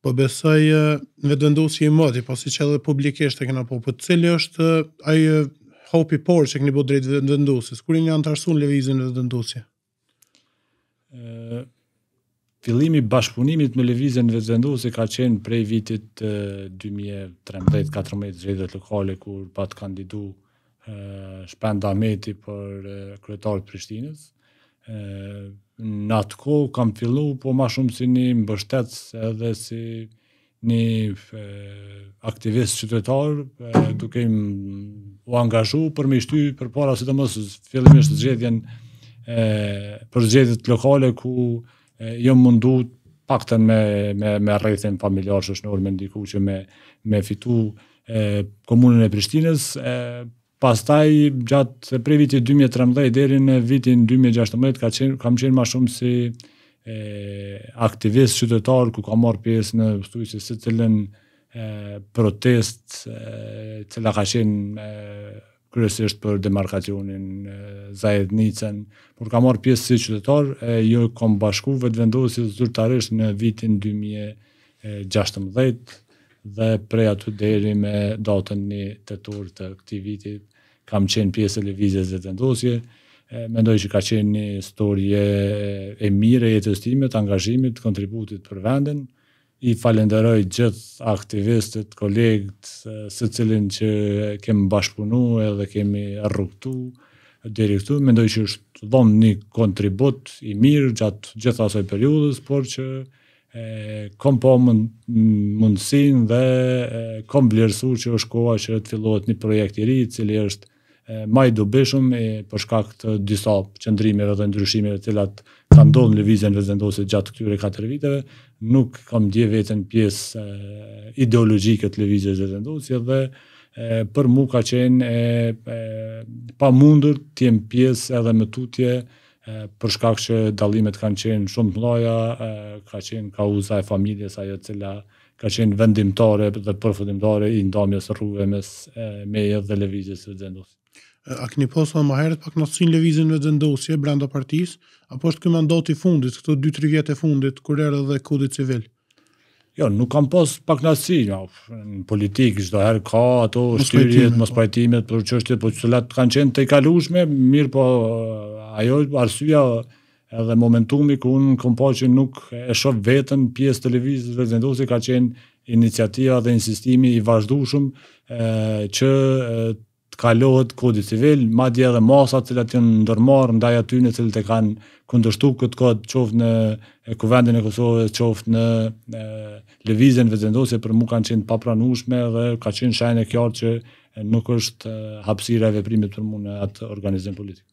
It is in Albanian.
po besoj vetëvendosje i moti, pasi po që edhe publikisht e kena po, po cili është ai hopi por që këni bërë drejt vetëvendosjes? Kur janë antarsuar lëvizjen e vetëvendosjes? Ë Fillimi i bashkëpunimit me lëvizjen e vetëvendosje ka qenë prej vitit 2013-14 drejtët lokale kur pat kandidu shpenda Ameti për kryetarët Prishtinës. Ë në atë ko kam fillu, po ma shumë si një mbështet edhe si një e, aktivist qytetar, e, duke im u angazhu për me shty për para, si të mësë fillimisht zxedjen e, për zxedjet lokale ku e, jo mundu pakten me, me, me rejthin familjar që është në urmë ndiku që me, me fitu e, komunën e Prishtines, e, Pastaj gjatë prej vitit 2013 deri në vitin 2016 ka kam qenë më shumë si e, aktivist qytetar ku kam marr pjesë në thuajse së cilën e, protest e, cila ka qenë kryesisht për demarkacionin e, Zajednicën, por ka marrë pjesë si qytetar, e, jo kom bashku vetë zyrtarisht në vitin 2016, dhe prej aty deri me datën një tëtur të këti vitit, kam qenë pjesë e levizjes dhe të ndosje, mendoj që ka qenë një storje e mire jetës time, të angazhimit, kontributit për vendin, i falenderoj gjithë aktivistët, kolegët, së cilin që kemë bashkëpunu edhe kemi rruptu, deri këtu, mendoj që është dhomë një kontribut i mirë gjatë gjithë asoj periudës, por që e kom po mundsin dhe e, kom vlerësuar që është koha që të fillohet një projekt i ri i cili është më i dobishëm e për shkak të disa qendrimeve dhe ndryshimeve të cilat kanë ndodhur në lëvizjen vendosë gjatë këtyre katër viteve nuk kam dje vetën pjesë ideologjike të lëvizjes së dhe e, për mua ka qenë pamundur të jem pjesë edhe më tutje për shkak që dallimet kanë qenë shumë të mëdha, ka qenë kauza e familjes ajo e cila ka qenë vendimtare dhe përfundimtare i ndamjes së rrugëve mes meje dhe lëvizjes së A keni pasur më herët pak nësin lëvizjen në vendosje brenda partisë apo është ky mandati i fundit, këto 2-3 vjet e fundit kur erdhi edhe kodi civil? Jo, nuk kam pas pak nasi, jo, në politikë, gjithë herë ka ato mos shtyrjet, mos po. pajtimet, për qështje, por që kanë qenë të i kalushme, mirë po eh, ajo arsyja edhe momentumi ku unë kom po që nuk e shof vetën pjesë televizës dhe zendusi ka qenë iniciativa dhe insistimi i vazhdushum e, eh, që eh, kalohet kodi civil, madje edhe masa të cilat janë ndërmarrë ndaj aty në cilët e kanë kundërshtuar këtë kod, qoftë në kuvendin e Kosovës, qoftë në lëvizjen vendose për mua kanë qenë papranushme papranueshme dhe ka qenë shajnë e qartë që nuk është hapësira e veprimit për mua në atë organizim politik.